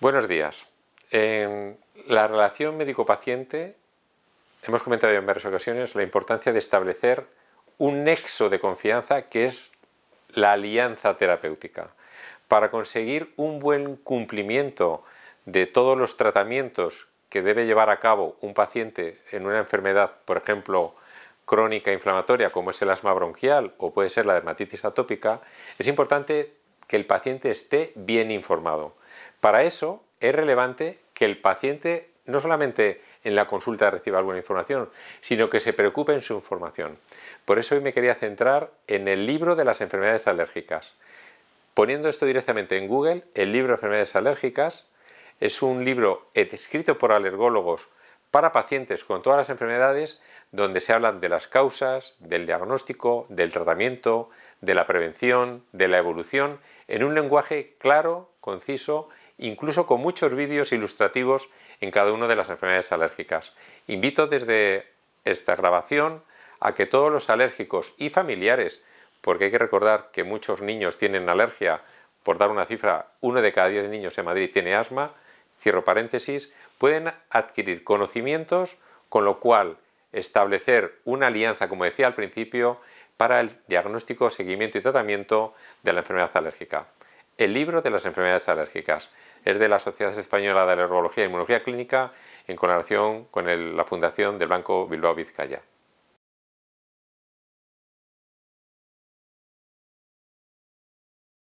Buenos días. En la relación médico-paciente hemos comentado en varias ocasiones la importancia de establecer un nexo de confianza que es la alianza terapéutica. Para conseguir un buen cumplimiento de todos los tratamientos que debe llevar a cabo un paciente en una enfermedad, por ejemplo, crónica inflamatoria como es el asma bronquial o puede ser la dermatitis atópica, es importante que el paciente esté bien informado. Para eso es relevante que el paciente no solamente en la consulta reciba alguna información, sino que se preocupe en su información. Por eso hoy me quería centrar en el libro de las enfermedades alérgicas. Poniendo esto directamente en Google, el libro de enfermedades alérgicas es un libro escrito por alergólogos para pacientes con todas las enfermedades donde se hablan de las causas, del diagnóstico, del tratamiento, de la prevención, de la evolución, en un lenguaje claro, conciso, incluso con muchos vídeos ilustrativos en cada una de las enfermedades alérgicas. Invito desde esta grabación a que todos los alérgicos y familiares, porque hay que recordar que muchos niños tienen alergia, por dar una cifra, uno de cada diez niños en Madrid tiene asma, cierro paréntesis, pueden adquirir conocimientos, con lo cual establecer una alianza, como decía al principio, para el diagnóstico, seguimiento y tratamiento de la enfermedad alérgica. El libro de las enfermedades alérgicas es de la Sociedad Española de Alergología e Inmunología Clínica en colaboración con la Fundación del Banco Bilbao Vizcaya.